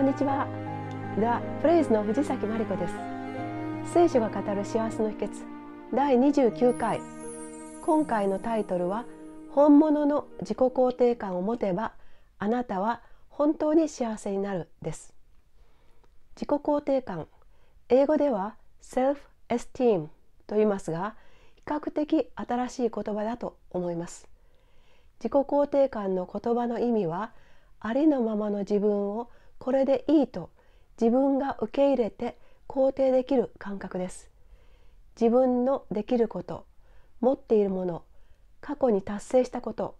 こんにちは The p はプレ s e の藤崎真理子です聖書が語る幸せの秘訣第29回今回のタイトルは本物の自己肯定感を持てばあなたは本当に幸せになるです自己肯定感英語では self esteem と言いますが比較的新しい言葉だと思います自己肯定感の言葉の意味はありのままの自分をこれでいいと自分が受け入れて肯定できる感覚です自分のできること持っているもの過去に達成したこと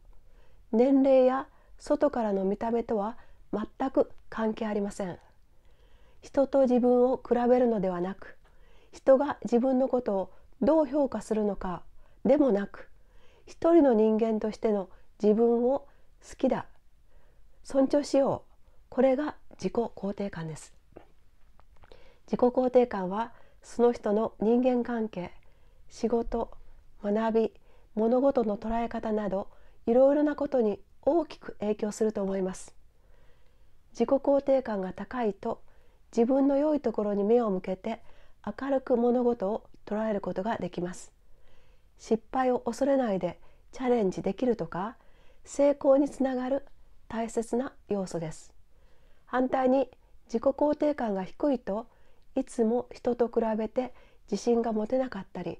年齢や外からの見た目とは全く関係ありません人と自分を比べるのではなく人が自分のことをどう評価するのかでもなく一人の人間としての自分を好きだ尊重しようこれが自己肯定感です自己肯定感はその人の人間関係仕事学び物事の捉え方などいろいろなことに大きく影響すると思います自己肯定感が高いと自分の良いところに目を向けて明るく物事を捉えることができます失敗を恐れないでチャレンジできるとか成功につながる大切な要素です反対に自己肯定感が低いといつも人と比べて自信が持てなかったり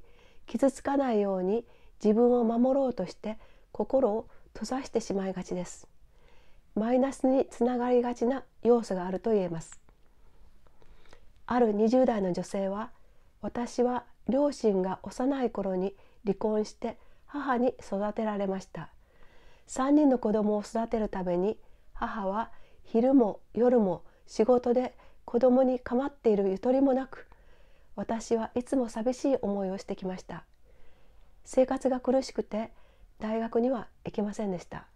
傷つかないように自分を守ろうとして心を閉ざしてしまいがちですマイナスにつながりがちな要素があると言えますある20代の女性は私は両親が幼い頃に離婚して母に育てられました3人の子供を育てるために母は昼も夜も仕事で子供に構っているゆとりもなく私はいつも寂しい思いをしてきました生活が苦しくて大学には行けませんでした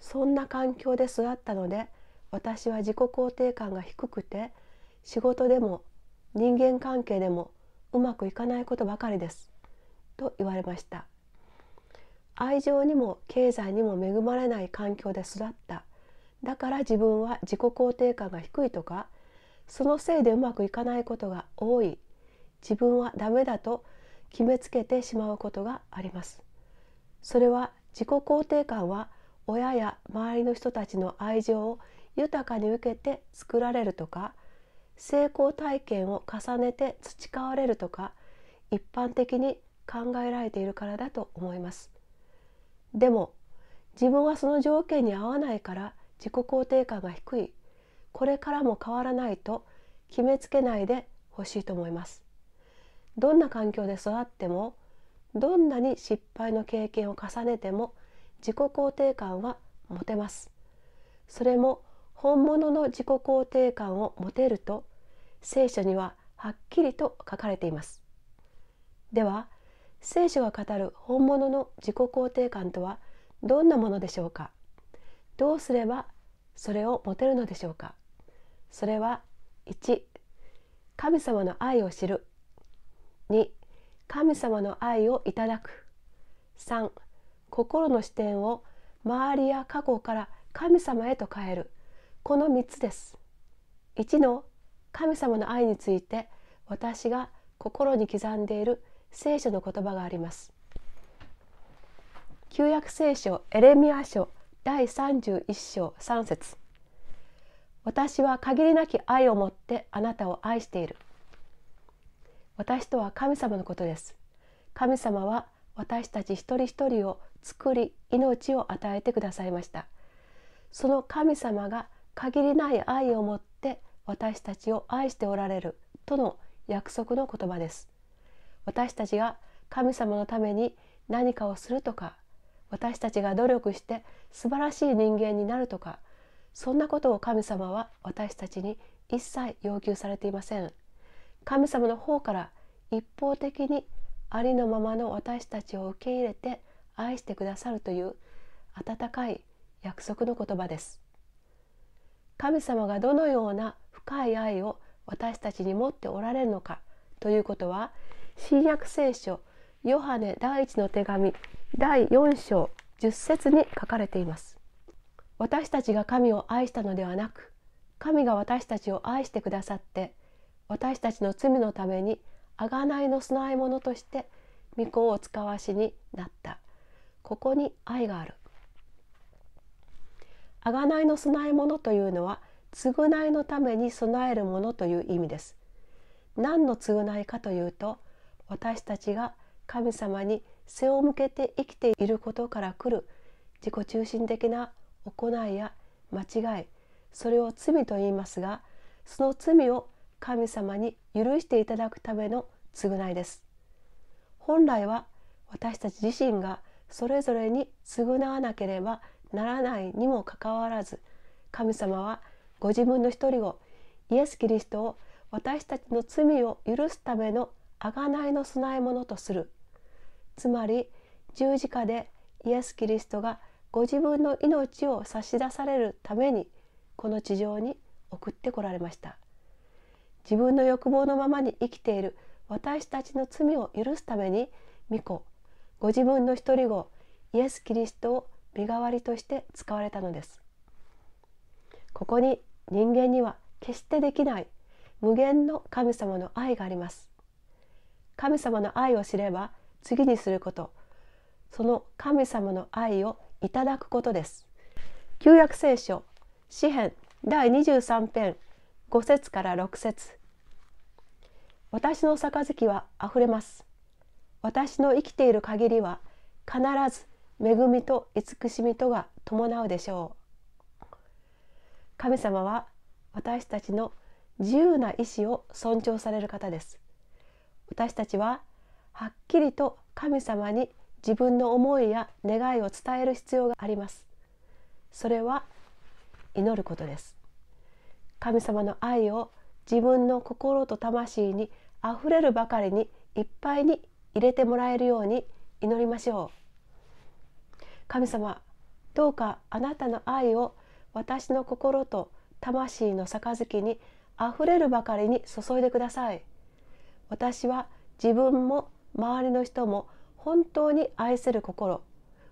そんな環境で育ったので私は自己肯定感が低くて仕事でも人間関係でもうまくいかないことばかりですと言われました愛情にも経済にも恵まれない環境で育っただから自分は自己肯定感が低いとかそのせいでうまくいかないことが多い自分はダメだと決めつけてしまうことがありますそれは自己肯定感は親や周りの人たちの愛情を豊かに受けて作られるとか成功体験を重ねて培われるとか一般的に考えられているからだと思いますでも自分はその条件に合わないから自己肯定感が低いこれからも変わらないと決めつけないでほしいと思いますどんな環境で育ってもどんなに失敗の経験を重ねても自己肯定感は持てますそれも本物の自己肯定感を持てると聖書にははっきりと書かれていますでは聖書が語る本物の自己肯定感とはどんなものでしょうかどうすればそれを持てるのでしょうかそれは1神様の愛を知る2神様の愛をいただく3心の視点を周りや過去から神様へと変えるこの3つです1の神様の愛について私が心に刻んでいる聖書の言葉があります旧約聖書エレミア書第31章3節私は限りなき愛を持ってあなたを愛している」私とは神様のことです。神様は私たち一人一人を作り命を与えてくださいました。その神様が限りない愛を持って私たちを愛しておられるとの約束の言葉です。私たちが神様のために何かをするとか私たちが努力して素晴らしい人間になるとかそんなことを神様は私たちに一切要求されていません神様の方から一方的にありのままの私たちを受け入れて愛してくださるという温かい約束の言葉です神様がどのような深い愛を私たちに持っておられるのかということは新約聖書ヨハネ第一の手紙第4章10節に書かれています私たちが神を愛したのではなく神が私たちを愛してくださって私たちの罪のために贖いの供え物として御子を使わしになったここに愛がある贖いの供え物というのは償いのために備えるものという意味です何の償いかというと私たちが神様に背を向けて生きていることから来る自己中心的な行いや間違いそれを罪と言いますがその罪を神様に許していただくための償いです本来は私たち自身がそれぞれに償わなければならないにもかかわらず神様はご自分の一人をイエス・キリストを私たちの罪を許すための贖いの供え物とするつまり十字架でイエス・キリストがご自分の命を差し出されるためにこの地上に送ってこられました自分の欲望のままに生きている私たちの罪を許すために御子ご自分の一人子イエス・キリストを身代わりとして使われたのですここに人間には決してできない無限の神様の愛があります神様の愛を知れば次にすることその神様の愛をいただくことです旧約聖書詩編第23編5節から6節私の杯はあふれます私の生きている限りは必ず恵みと慈しみとが伴うでしょう神様は私たちの自由な意志を尊重される方です私たちははっきりと神様に自分の思いや願いを伝える必要がありますそれは祈ることです神様の愛を自分の心と魂にあふれるばかりにいっぱいに入れてもらえるように祈りましょう神様どうかあなたの愛を私の心と魂の杯にあふれるばかりに注いでください私は自分も周りの人も本当に愛する心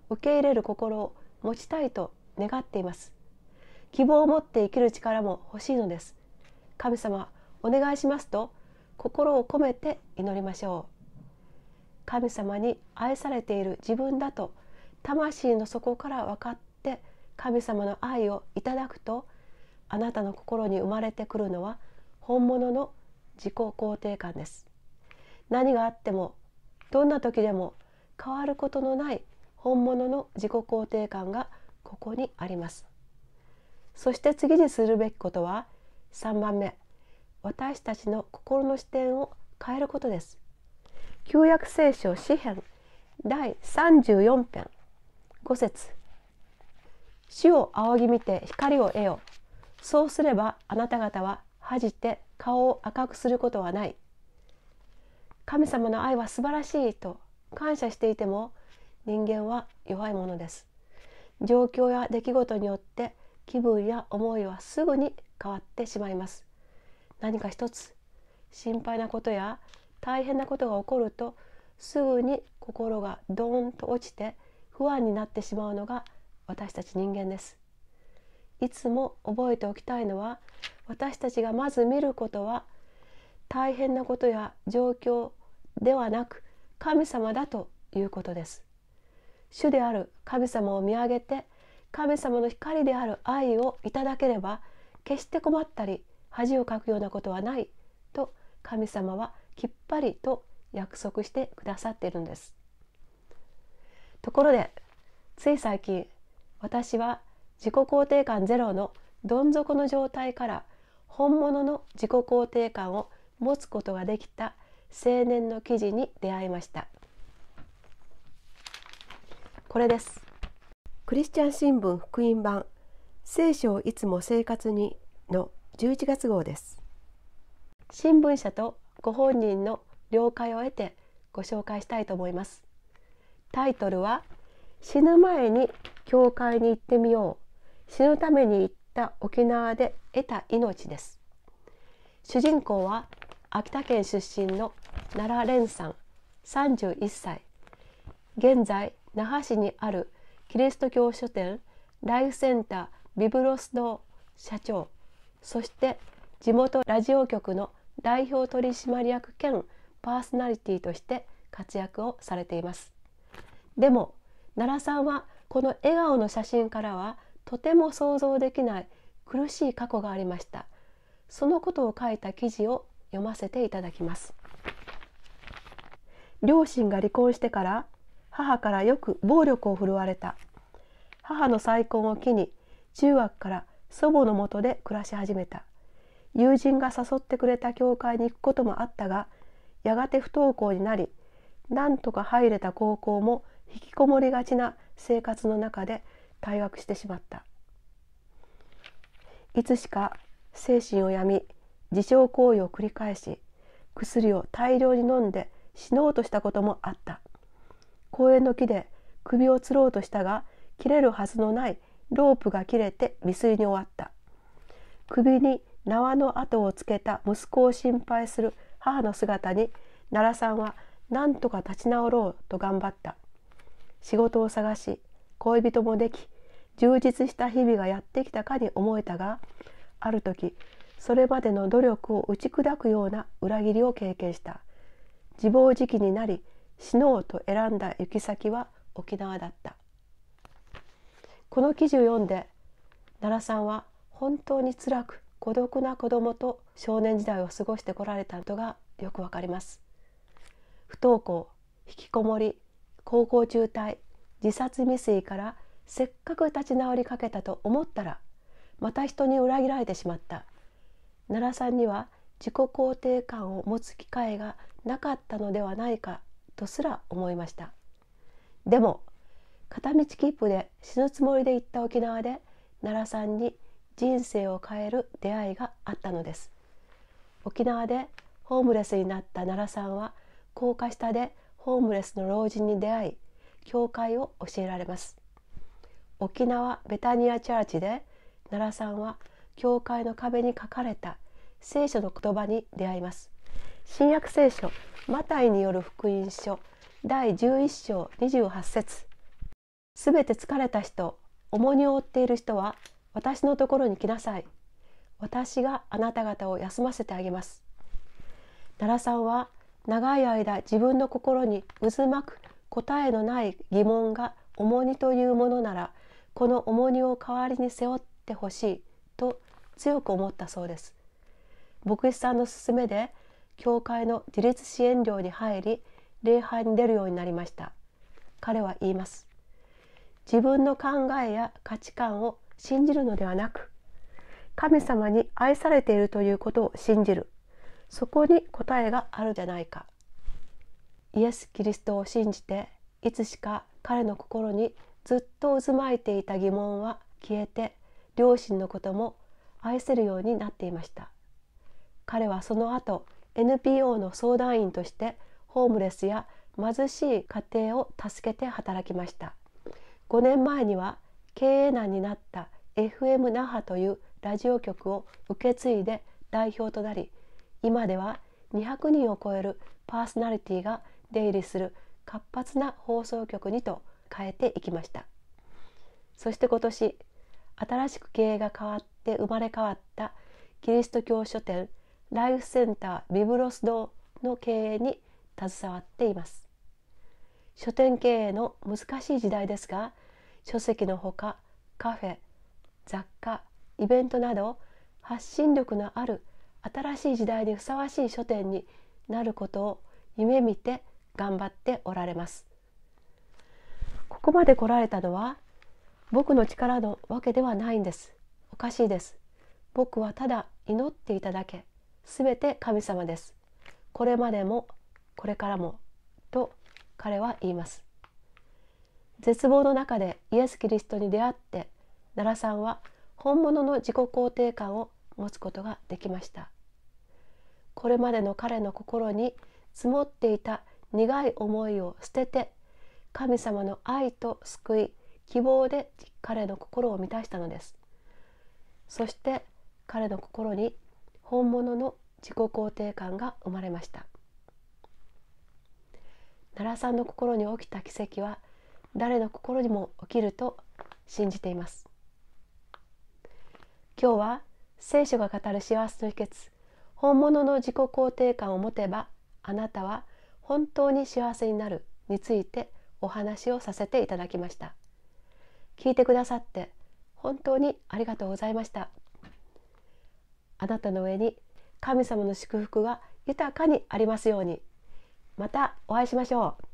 受け入れる心を持ちたいと願っています希望を持って生きる力も欲しいのです神様お願いしますと心を込めて祈りましょう神様に愛されている自分だと魂の底から分かって神様の愛をいただくとあなたの心に生まれてくるのは本物の自己肯定感です何があってもどんな時でも変わることのない本物の自己肯定感がここにありますそして次にするべきことは3番目私たちの心の視点を変えることです旧約聖書詩編第34編5節主を仰ぎ見て光を得よそうすればあなた方は恥じて顔を赤くすることはない神様の愛は素晴らしいと感謝していても人間は弱いものです状況や出来事によって気分や思いはすぐに変わってしまいます何か一つ心配なことや大変なことが起こるとすぐに心がドーンと落ちて不安になってしまうのが私たち人間ですいつも覚えておきたいのは私たちがまず見ることは大変なことや状況ではなく神様だということです。主である神様を見上げて神様の光である愛をいただければ決して困ったり恥をかくようなことはないと神様はきっぱりと約束してくださっているんですところでつい最近私は自己肯定感ゼロのどん底の状態から本物の自己肯定感を持つことができた青年の記事に出会いましたこれですクリスチャン新聞福音版聖書をいつも生活にの11月号です新聞社とご本人の了解を得てご紹介したいと思いますタイトルは死ぬ前に教会に行ってみよう死ぬために行った沖縄で得た命です主人公は秋田県出身の奈良蓮さん31歳現在那覇市にあるキリスト教書店ライフセンタービブロスの社長そして地元ラジオ局の代表取締役兼パーソナリティとして活躍をされていますでも奈良さんはこの笑顔の写真からはとても想像できない苦しい過去がありましたそのことを書いた記事を読ませていただきます両親が離婚してから母からよく暴力を振るわれた母の再婚を機に中学から祖母のもとで暮らし始めた友人が誘ってくれた教会に行くこともあったがやがて不登校になりなんとか入れた高校も引きこもりがちな生活の中で退学してしまったいつしか精神を病み自傷行為を繰り返し薬を大量に飲んで死のうとしたこともあった公園の木で首を吊ろうとしたが切れるはずのないロープが切れて未遂に終わった首に縄の跡をつけた息子を心配する母の姿に奈良さんは何とか立ち直ろうと頑張った仕事を探し恋人もでき充実した日々がやってきたかに思えたがある時それまでの努力を打ち砕くような裏切りを経験した自暴自棄になり死のうと選んだ行き先は沖縄だったこの記事を読んで奈良さんは本当に辛く孤独な子供と少年時代を過ごしてこられたことがよくわかります不登校引きこもり高校中退自殺未遂からせっかく立ち直りかけたと思ったらまた人に裏切られてしまった奈良さんには自己肯定感を持つ機会がなかったのではないかとすら思いましたでも片道切符で死ぬつもりで行った沖縄で奈良さんに人生を変える出会いがあったのです沖縄でホームレスになった奈良さんは高架下でホームレスの老人に出会い教会を教えられます沖縄ベタニアチャーチで奈良さんは「教会の壁に書かれた聖書の言葉に出会います新約聖書マタイによる福音書第11章28節すべて疲れた人重荷を負っている人は私のところに来なさい私があなた方を休ませてあげます奈良さんは長い間自分の心に渦巻く答えのない疑問が重荷というものならこの重荷を代わりに背負ってほしいと強く思ったそうです牧師さんの勧めで教会の自立支援寮に入り礼拝に出るようになりました彼は言います自分の考えや価値観を信じるのではなく神様に愛されているということを信じるそこに答えがあるじゃないかイエス・キリストを信じていつしか彼の心にずっと渦巻いていた疑問は消えて両親のことも愛せるようになっていました彼はその後 NPO の相談員としてホームレスや貧しい家庭を助けて働きました5年前には経営難になった FM 那覇というラジオ局を受け継いで代表となり今では200人を超えるパーソナリティが出入りする活発な放送局にと変えていきましたそして今年新しく経営が変わって生まれ変わったキリスト教書店ライフセンタービブロス堂の経営に携わっています書店経営の難しい時代ですが書籍のほかカフェ雑貨イベントなど発信力のある新しい時代にふさわしい書店になることを夢見て頑張っておられますここまで来られたのは僕の力のわけではないんですおかしいです僕はただ祈っていただけすべて神様ですこれまでもこれからもと彼は言います絶望の中でイエス・キリストに出会って奈良さんは本物の自己肯定感を持つことができましたこれまでの彼の心に積もっていた苦い思いを捨てて神様の愛と救い希望で彼の心を満たしたのですそして彼の心に本物の自己肯定感が生まれました奈良さんの心に起きた奇跡は誰の心にも起きると信じています今日は聖書が語る幸せの秘訣本物の自己肯定感を持てばあなたは本当に幸せになるについてお話をさせていただきました。聞いてくださって本当にありがとうございましたあなたの上に神様の祝福が豊かにありますようにまたお会いしましょう